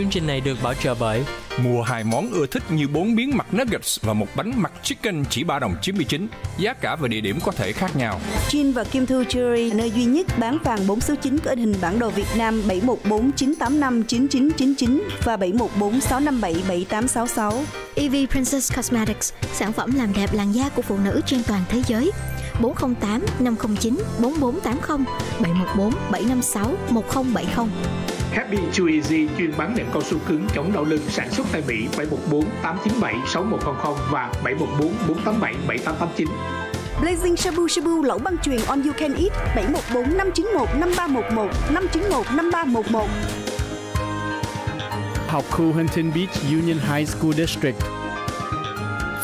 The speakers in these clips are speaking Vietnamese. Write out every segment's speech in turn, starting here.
chương trình này được bảo trợ bởi Mua hai món ưa thích như bốn miếng mặt nuggets và một bánh mặt chicken chỉ 3 đồng 99. Giá cả và địa điểm có thể khác nhau. Jin và Kim Thu Jewelry, nơi duy nhất bán vàng 4 số 9 có hình bản đồ Việt Nam 7149859999 và 7146577866. EV Princess Cosmetics, sản phẩm làm đẹp làn da của phụ nữ trên toàn thế giới. 408 509 4480 714 756 1070 Happy Chew Easy chuyên bán nệm cao su cứng chống đau lưng sản xuất tại Mỹ 714 897 6100 và 714 487 7889. Blazing Shabu Shabu lẩu băng truyền on you can eat 714 591 5311 591 5311 Học khu Huntington Beach Union High School District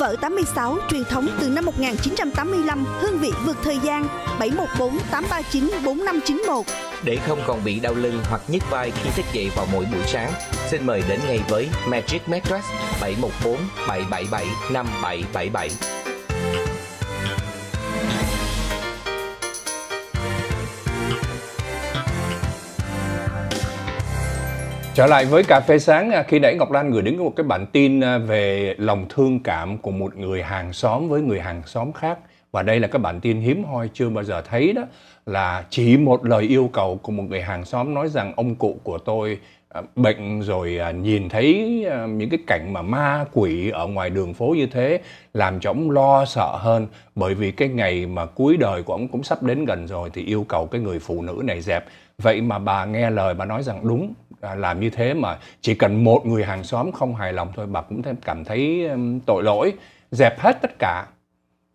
Phở 86 truyền thống từ năm 1985, hương vị vượt thời gian 714 839 4591. Để không còn bị đau lưng hoặc nhức vai khi thức dậy vào mỗi buổi sáng, xin mời đến ngay với Magic Mattress 714 777 5777. trở lại với cà phê sáng à, khi nãy ngọc lan gửi đến một cái bản tin à, về lòng thương cảm của một người hàng xóm với người hàng xóm khác và đây là cái bản tin hiếm hoi chưa bao giờ thấy đó là chỉ một lời yêu cầu của một người hàng xóm nói rằng ông cụ của tôi à, bệnh rồi nhìn thấy những cái cảnh mà ma quỷ ở ngoài đường phố như thế làm cho ông lo sợ hơn bởi vì cái ngày mà cuối đời của ông cũng sắp đến gần rồi thì yêu cầu cái người phụ nữ này dẹp vậy mà bà nghe lời bà nói rằng đúng À, làm như thế mà chỉ cần một người hàng xóm không hài lòng thôi bà cũng cảm thấy tội lỗi dẹp hết tất cả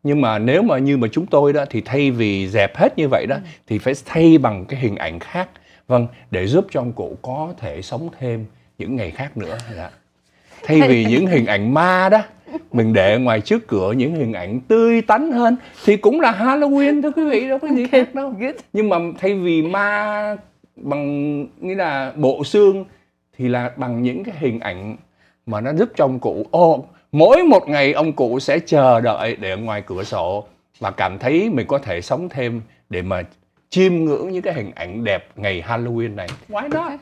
nhưng mà nếu mà như mà chúng tôi đó thì thay vì dẹp hết như vậy đó ừ. thì phải thay bằng cái hình ảnh khác vâng để giúp cho ông cụ có thể sống thêm những ngày khác nữa đó. Dạ. thay vì những hình ảnh ma đó mình để ngoài trước cửa những hình ảnh tươi tắn hơn thì cũng là Halloween thưa quý vị đâu có gì okay. khác đâu nhưng mà thay vì ma bằng nghĩa là bộ xương thì là bằng những cái hình ảnh mà nó giúp cho cụ ô mỗi một ngày ông cụ sẽ chờ đợi để ở ngoài cửa sổ và cảm thấy mình có thể sống thêm để mà chiêm ngưỡng những cái hình ảnh đẹp ngày Halloween này. Why not?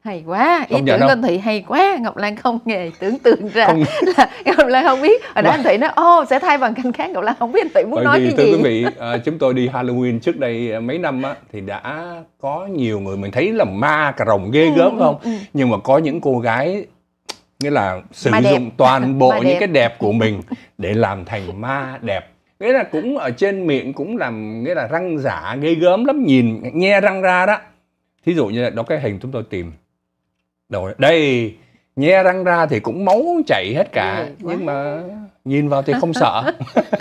hay quá ý không tưởng anh thị hay quá ngọc lan không nghề tưởng tượng ra không. là ngọc lan không biết rồi đó anh thị nói ô sẽ thay bằng canh khác ngọc lan không biết anh thị muốn Bởi nói vì, cái gì quý vị uh, chúng tôi đi halloween trước đây mấy năm á, thì đã có nhiều người mình thấy là ma cà rồng ghê ừ, gớm không ừ, ừ. nhưng mà có những cô gái nghĩa là sử dụng toàn bộ những cái đẹp của mình để làm thành ma đẹp nghĩa là cũng ở trên miệng cũng làm nghĩa là răng giả ghê gớm lắm nhìn nghe răng ra đó thí dụ như là đó cái hình chúng tôi tìm Đồ đây nhe răng ra thì cũng máu chảy hết cả ừ, nhưng mà nhìn vào thì không sợ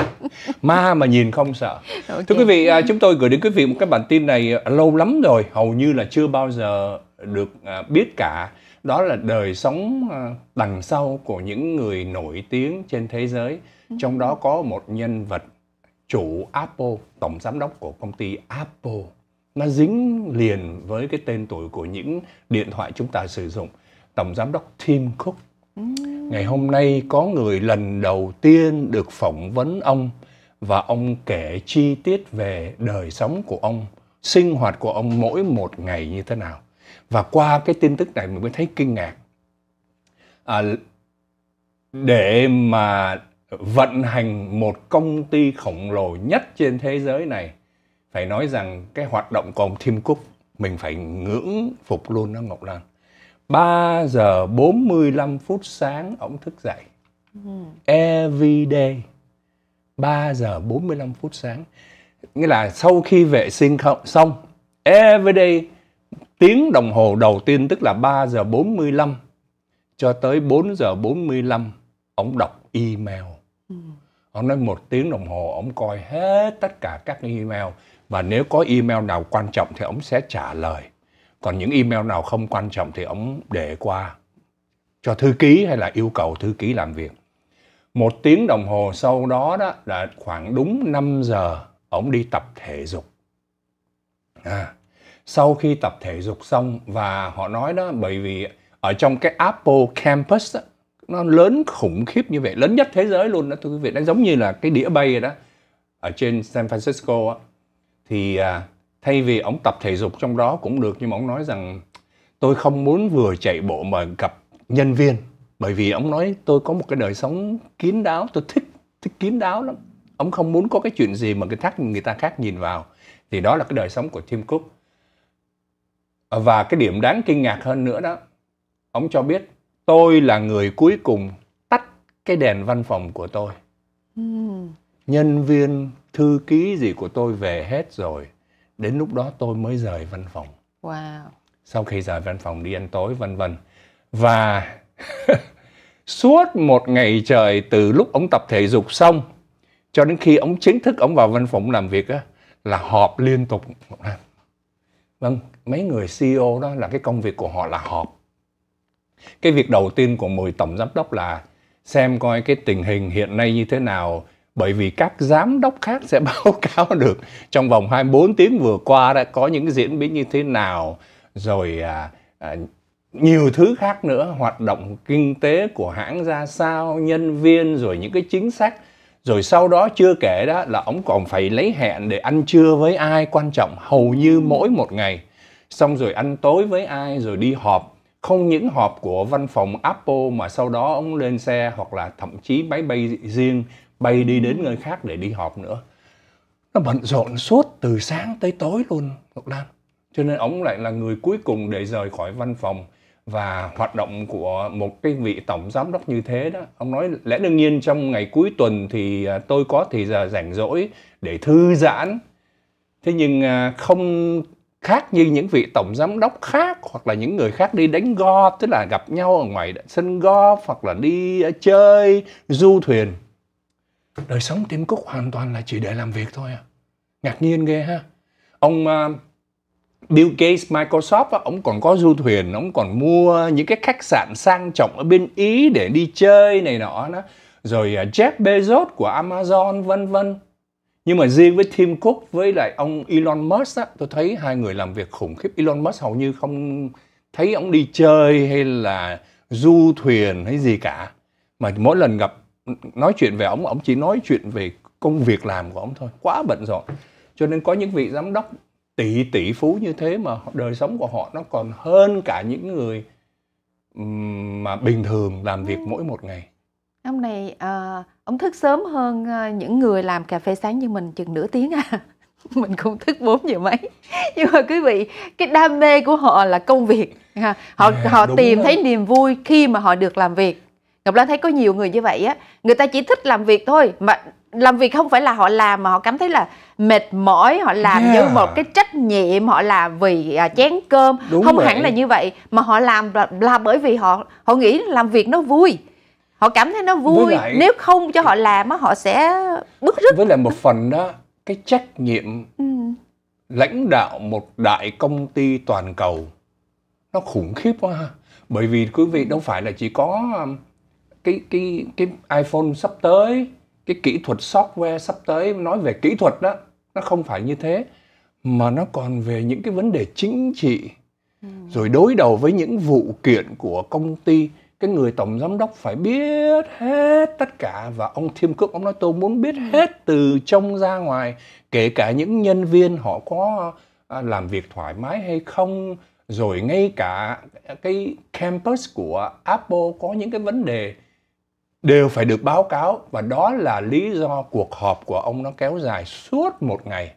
ma mà nhìn không sợ okay. thưa quý vị à, chúng tôi gửi đến quý vị một cái bản tin này lâu lắm rồi hầu như là chưa bao giờ được à, biết cả đó là đời sống à, đằng sau của những người nổi tiếng trên thế giới ừ. trong đó có một nhân vật chủ Apple tổng giám đốc của công ty Apple nó dính liền với cái tên tuổi của những điện thoại chúng ta sử dụng tổng giám đốc Tim Cook ngày hôm nay có người lần đầu tiên được phỏng vấn ông và ông kể chi tiết về đời sống của ông sinh hoạt của ông mỗi một ngày như thế nào và qua cái tin tức này mình mới thấy kinh ngạc à, để mà vận hành một công ty khổng lồ nhất trên thế giới này phải nói rằng cái hoạt động của ông Tim Cook mình phải ngưỡng phục luôn đó Ngọc Lan 3 giờ 45 phút sáng ông thức dậy ừ. every day 3 giờ 45 phút sáng nghĩa là sau khi vệ sinh không, xong every day tiếng đồng hồ đầu tiên tức là 3 giờ 45 cho tới 4 giờ 45 ông đọc email. Ừ. Ông nói một tiếng đồng hồ ông coi hết tất cả các email và nếu có email nào quan trọng thì ông sẽ trả lời còn những email nào không quan trọng thì ông để qua cho thư ký hay là yêu cầu thư ký làm việc một tiếng đồng hồ sau đó đó là khoảng đúng 5 giờ ông đi tập thể dục à, sau khi tập thể dục xong và họ nói đó bởi vì ở trong cái Apple Campus đó, nó lớn khủng khiếp như vậy lớn nhất thế giới luôn đó thưa quý vị nó giống như là cái đĩa bay đó ở trên San Francisco đó, thì à, thay vì ông tập thể dục trong đó cũng được nhưng mà ông nói rằng tôi không muốn vừa chạy bộ mà gặp nhân viên bởi vì ông nói tôi có một cái đời sống kín đáo tôi thích thích kín đáo lắm ông không muốn có cái chuyện gì mà cái thác người ta khác nhìn vào thì đó là cái đời sống của Tim Cook và cái điểm đáng kinh ngạc hơn nữa đó ông cho biết tôi là người cuối cùng tắt cái đèn văn phòng của tôi nhân viên thư ký gì của tôi về hết rồi đến lúc đó tôi mới rời văn phòng wow. sau khi rời văn phòng đi ăn tối vân vân và suốt một ngày trời từ lúc ông tập thể dục xong cho đến khi ông chính thức ông vào văn phòng làm việc á là họp liên tục vâng mấy người CEO đó là cái công việc của họ là họp cái việc đầu tiên của mười tổng giám đốc là xem coi cái tình hình hiện nay như thế nào bởi vì các giám đốc khác sẽ báo cáo được trong vòng 24 tiếng vừa qua đã có những diễn biến như thế nào rồi à, à, nhiều thứ khác nữa hoạt động kinh tế của hãng ra sao nhân viên rồi những cái chính sách rồi sau đó chưa kể đó là ông còn phải lấy hẹn để ăn trưa với ai quan trọng hầu như mỗi một ngày xong rồi ăn tối với ai rồi đi họp không những họp của văn phòng Apple mà sau đó ông lên xe hoặc là thậm chí máy bay riêng bay đi đến nơi khác để đi họp nữa nó bận rộn suốt từ sáng tới tối luôn Ngọc Lan cho nên ông lại là người cuối cùng để rời khỏi văn phòng và hoạt động của một cái vị tổng giám đốc như thế đó ông nói lẽ đương nhiên trong ngày cuối tuần thì à, tôi có thì giờ rảnh rỗi để thư giãn thế nhưng à, không khác như những vị tổng giám đốc khác hoặc là những người khác đi đánh go tức là gặp nhau ở ngoài sân golf hoặc là đi à, chơi du thuyền đời sống Tim Cook hoàn toàn là chỉ để làm việc thôi à. Ngạc nhiên ghê ha. Ông uh, Bill Gates, Microsoft, ông còn có du thuyền, ông còn mua những cái khách sạn sang trọng ở bên Ý để đi chơi này nọ đó. Rồi à, Jeff Bezos của Amazon vân vân. Nhưng mà riêng với Tim Cook với lại ông Elon Musk á, tôi thấy hai người làm việc khủng khiếp. Elon Musk hầu như không thấy ông đi chơi hay là du thuyền hay gì cả. Mà mỗi lần gặp nói chuyện về ông ông chỉ nói chuyện về công việc làm của ông thôi quá bận rộn cho nên có những vị giám đốc tỷ tỷ phú như thế mà đời sống của họ nó còn hơn cả những người mà bình thường làm việc mỗi một ngày ông này à, ông thức sớm hơn ờ, những người làm cà phê sáng như mình chừng nửa tiếng à mình cũng thức bốn giờ mấy nhưng mà quý vị cái đam mê của họ là công việc họ à, họ tìm rồi. thấy niềm vui khi mà họ được làm việc Ngọc Lan thấy có nhiều người như vậy á, người ta chỉ thích làm việc thôi mà làm việc không phải là họ làm mà họ cảm thấy là mệt mỏi, họ làm yeah. như một cái trách nhiệm, họ làm vì à, chén cơm, Đúng không vậy. hẳn là như vậy mà họ làm là, là bởi vì họ họ nghĩ làm việc nó vui. Họ cảm thấy nó vui, lại, nếu không cho họ làm á họ sẽ bức rứt. Với lại một phần đó cái trách nhiệm ừ. lãnh đạo một đại công ty toàn cầu nó khủng khiếp quá ha bởi vì quý vị đâu phải là chỉ có um, cái cái cái iPhone sắp tới cái kỹ thuật software sắp tới nói về kỹ thuật đó nó không phải như thế mà nó còn về những cái vấn đề chính trị ừ. rồi đối đầu với những vụ kiện của công ty cái người tổng giám đốc phải biết hết tất cả và ông Thiêm Cook ông nói tôi muốn biết ừ. hết từ trong ra ngoài kể cả những nhân viên họ có à, làm việc thoải mái hay không rồi ngay cả cái campus của Apple có những cái vấn đề đều phải được báo cáo và đó là lý do cuộc họp của ông nó kéo dài suốt một ngày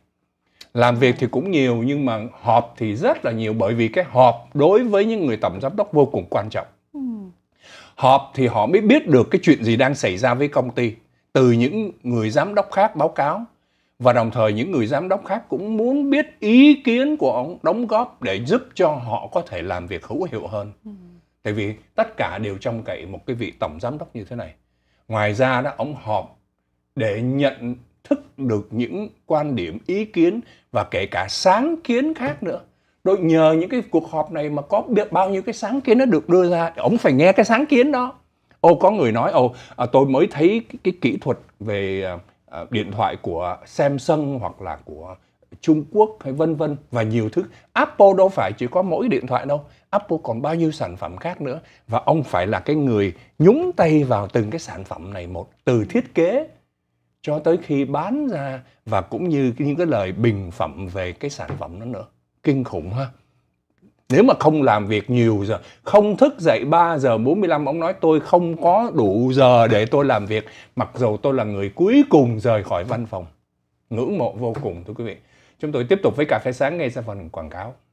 làm việc thì cũng nhiều nhưng mà họp thì rất là nhiều bởi vì cái họp đối với những người tổng giám đốc vô cùng quan trọng ừ. họp thì họ mới biết được cái chuyện gì đang xảy ra với công ty từ những người giám đốc khác báo cáo và đồng thời những người giám đốc khác cũng muốn biết ý kiến của ông đóng góp để giúp cho họ có thể làm việc hữu hiệu hơn ừ tại vì tất cả đều trong cậy một cái vị tổng giám đốc như thế này ngoài ra đó ông họp để nhận thức được những quan điểm ý kiến và kể cả sáng kiến khác nữa rồi nhờ những cái cuộc họp này mà có biết bao nhiêu cái sáng kiến nó được đưa ra ông phải nghe cái sáng kiến đó ô có người nói ô à, tôi mới thấy cái, cái kỹ thuật về à, à điện thoại của Samsung hoặc là của Trung Quốc hay vân vân và nhiều thứ. Apple đâu phải chỉ có mỗi điện thoại đâu. Apple còn bao nhiêu sản phẩm khác nữa và ông phải là cái người nhúng tay vào từng cái sản phẩm này một từ thiết kế cho tới khi bán ra và cũng như những cái lời bình phẩm về cái sản phẩm đó nữa. Kinh khủng ha. Nếu mà không làm việc nhiều giờ, không thức dậy 3 giờ 45, ông nói tôi không có đủ giờ để tôi làm việc, mặc dù tôi là người cuối cùng rời khỏi văn phòng. Ngưỡng mộ vô cùng thưa quý vị. Chúng tôi tiếp tục với cà phê sáng ngay sau phần quảng cáo.